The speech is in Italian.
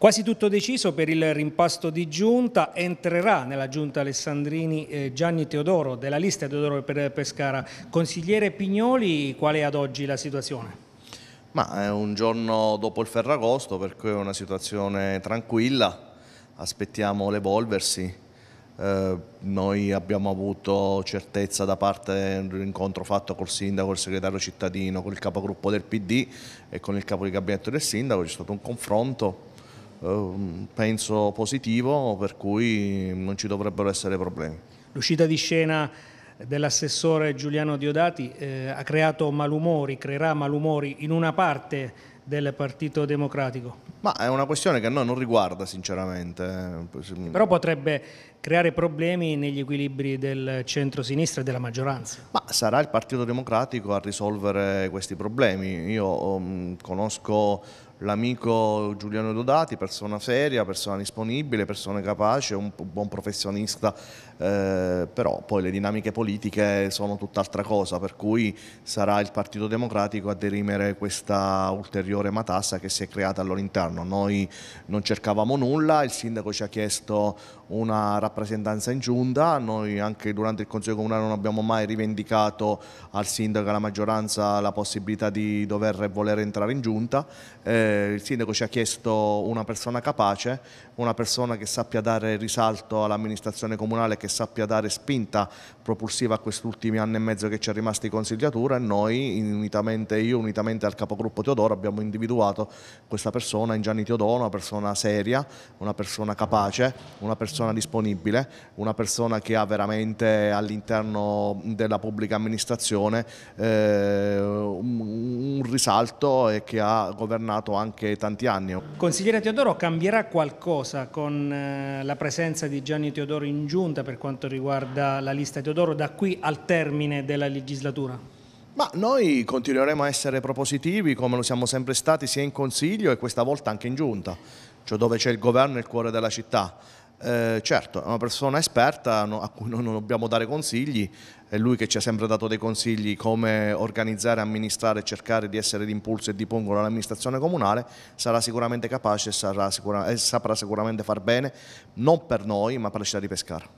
Quasi tutto deciso per il rimpasto di giunta, entrerà nella giunta Alessandrini eh, Gianni Teodoro della lista Teodoro per Pescara. Consigliere Pignoli, qual è ad oggi la situazione? Ma è eh, un giorno dopo il Ferragosto, per cui è una situazione tranquilla, aspettiamo l'evolversi. Eh, noi abbiamo avuto certezza da parte dell'incontro fatto col sindaco, il segretario cittadino, con il capogruppo del PD e con il capo di gabinetto del sindaco, c'è stato un confronto Ehm, penso positivo, per cui non ci dovrebbero essere problemi. L'uscita di scena dell'assessore Giuliano Diodati eh, ha creato malumori, creerà malumori in una parte del Partito Democratico? Ma è una questione che a noi non riguarda sinceramente. Eh. Però potrebbe creare problemi negli equilibri del centro-sinistra e della maggioranza. Ma sarà il Partito Democratico a risolvere questi problemi. Io um, conosco l'amico Giuliano Dodati, persona seria, persona disponibile, persona capace, un buon professionista, eh, però poi le dinamiche politiche sono tutt'altra cosa, per cui sarà il Partito Democratico a derimere questa ulteriore matassa che si è creata all'interno. Noi non cercavamo nulla, il sindaco ci ha chiesto una rappresentanza in giunta, noi anche durante il Consiglio Comunale non abbiamo mai rivendicato al sindaco e alla maggioranza la possibilità di dover e voler entrare in giunta. Eh, perché il sindaco ci ha chiesto una persona capace, una persona che sappia dare risalto all'amministrazione comunale, che sappia dare spinta propulsiva a questi ultimi anni e mezzo che ci è rimasto in consigliatura e noi, unitamente io, unitamente al capogruppo Teodoro, abbiamo individuato questa persona in Gianni Teodoro, una persona seria, una persona capace, una persona disponibile, una persona che ha veramente all'interno della pubblica amministrazione eh, un, un risalto e che ha governato anche tanti anni. Consigliere Teodoro, cambierà qualcosa con eh, la presenza di Gianni Teodoro in giunta per quanto riguarda la lista Teodoro da qui al termine della legislatura? Ma noi continueremo a essere propositivi come lo siamo sempre stati sia in Consiglio e questa volta anche in Giunta, cioè dove c'è il governo e il cuore della città. Eh, certo, è una persona esperta a cui noi non dobbiamo dare consigli, è lui che ci ha sempre dato dei consigli come organizzare, amministrare, cercare di essere d'impulso e di pongolo all'amministrazione comunale, sarà sicuramente capace e, sarà sicura, e saprà sicuramente far bene, non per noi ma per la città di Pescara.